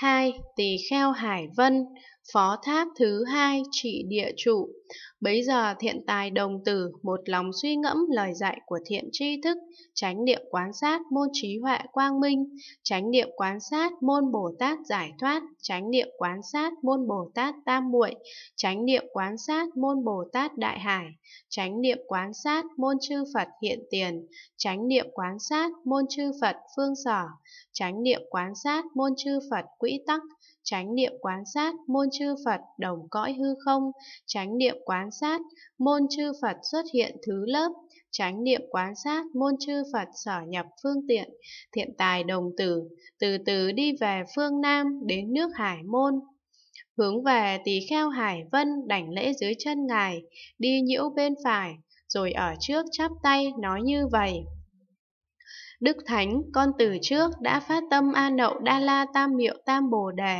2. Tỳ kheo Hải Vân, phó tháp thứ hai trị địa trụ Bấy giờ thiện tài đồng tử một lòng suy ngẫm lời dạy của thiện tri thức, tránh niệm quán sát môn trí huệ quang minh, tránh niệm quán sát môn Bồ Tát giải thoát, tránh niệm quán sát môn Bồ Tát tam muội, tránh niệm quán sát môn Bồ Tát đại hải, tránh niệm quán sát môn chư Phật hiện tiền, tránh niệm quán sát môn chư Phật phương sở, tránh niệm quán sát môn chư Phật quỹ lũy tắc, chánh niệm quán sát, môn chư Phật đồng cõi hư không, chánh niệm quán sát, môn chư Phật xuất hiện thứ lớp, chánh niệm quán sát, môn chư Phật sở nhập phương tiện, thiện tài đồng tử, từ từ đi về phương Nam đến nước Hải Môn. Hướng về tỳ kheo Hải Vân đảnh lễ dưới chân ngài, đi nhiễu bên phải, rồi ở trước chắp tay nói như vậy. Đức Thánh, con từ trước đã phát tâm A Nậu Đa La Tam Miệu Tam Bồ Đề,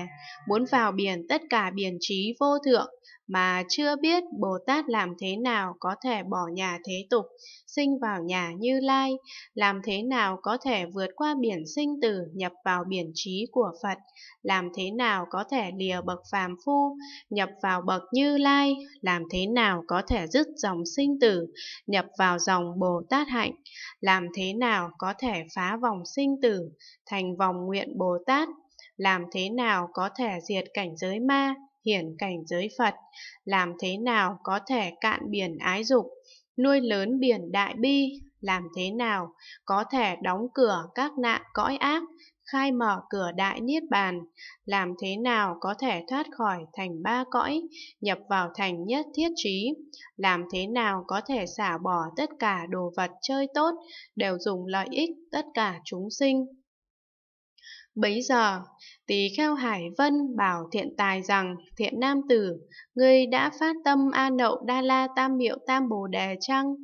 muốn vào biển tất cả biển trí vô thượng, mà chưa biết Bồ Tát làm thế nào có thể bỏ nhà thế tục, sinh vào nhà Như Lai, làm thế nào có thể vượt qua biển sinh tử nhập vào biển trí của Phật, làm thế nào có thể lìa bậc phàm phu, nhập vào bậc Như Lai, làm thế nào có thể dứt dòng sinh tử, nhập vào dòng Bồ Tát hạnh, làm thế nào có thể phá vòng sinh tử, thành vòng nguyện Bồ Tát, làm thế nào có thể diệt cảnh giới ma, hiển cảnh giới Phật, làm thế nào có thể cạn biển ái dục, nuôi lớn biển đại bi, làm thế nào có thể đóng cửa các nạn cõi ác, khai mở cửa đại niết bàn, làm thế nào có thể thoát khỏi thành ba cõi, nhập vào thành nhất thiết trí, làm thế nào có thể xả bỏ tất cả đồ vật chơi tốt, đều dùng lợi ích tất cả chúng sinh, Bấy giờ, Tỳ Kheo Hải Vân bảo thiện tài rằng, thiện nam tử, ngươi đã phát tâm A Nậu Đa La Tam Miệu Tam Bồ Đề chăng?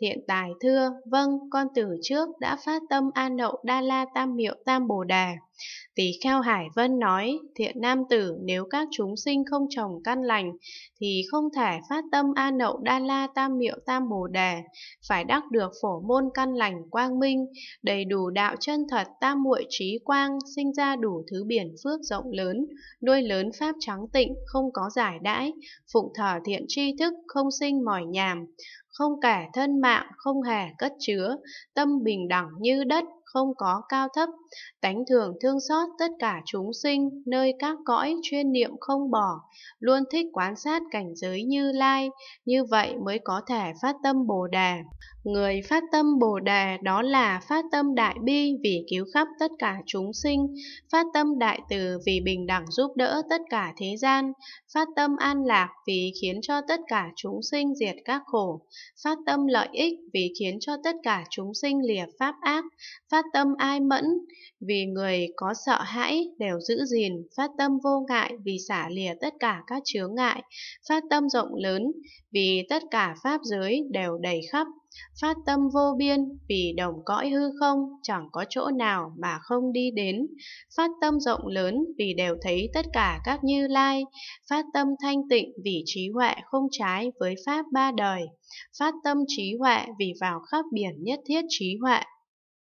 Thiện tài thưa, vâng, con tử trước đã phát tâm A Nậu Đa La Tam Miệu Tam Bồ Đề. Tỳ kheo Hải Vân nói, thiện nam tử nếu các chúng sinh không trồng căn lành, thì không thể phát tâm A Nậu Đa La Tam Miệu Tam Bồ Đề, phải đắc được phổ môn căn lành quang minh, đầy đủ đạo chân thật tam muội trí quang, sinh ra đủ thứ biển phước rộng lớn, nuôi lớn pháp trắng tịnh, không có giải đãi, phụng thờ thiện tri thức, không sinh mỏi nhàm không kẻ thân mạng, không hề cất chứa, tâm bình đẳng như đất, không có cao thấp, tánh thường thương xót tất cả chúng sinh, nơi các cõi chuyên niệm không bỏ, luôn thích quan sát cảnh giới như lai, như vậy mới có thể phát tâm Bồ Đề. Người phát tâm Bồ Đề đó là phát tâm đại bi vì cứu khắp tất cả chúng sinh, phát tâm đại từ vì bình đẳng giúp đỡ tất cả thế gian, phát tâm an lạc vì khiến cho tất cả chúng sinh diệt các khổ, phát tâm lợi ích vì khiến cho tất cả chúng sinh lìa pháp ác, phát tâm ai mẫn vì người có sợ hãi đều giữ gìn, phát tâm vô ngại vì xả lìa tất cả các chướng ngại, phát tâm rộng lớn vì tất cả pháp giới đều đầy khắp phát tâm vô biên vì đồng cõi hư không chẳng có chỗ nào mà không đi đến phát tâm rộng lớn vì đều thấy tất cả các như lai phát tâm thanh tịnh vì trí huệ không trái với pháp ba đời phát tâm trí huệ vì vào khắp biển nhất thiết trí huệ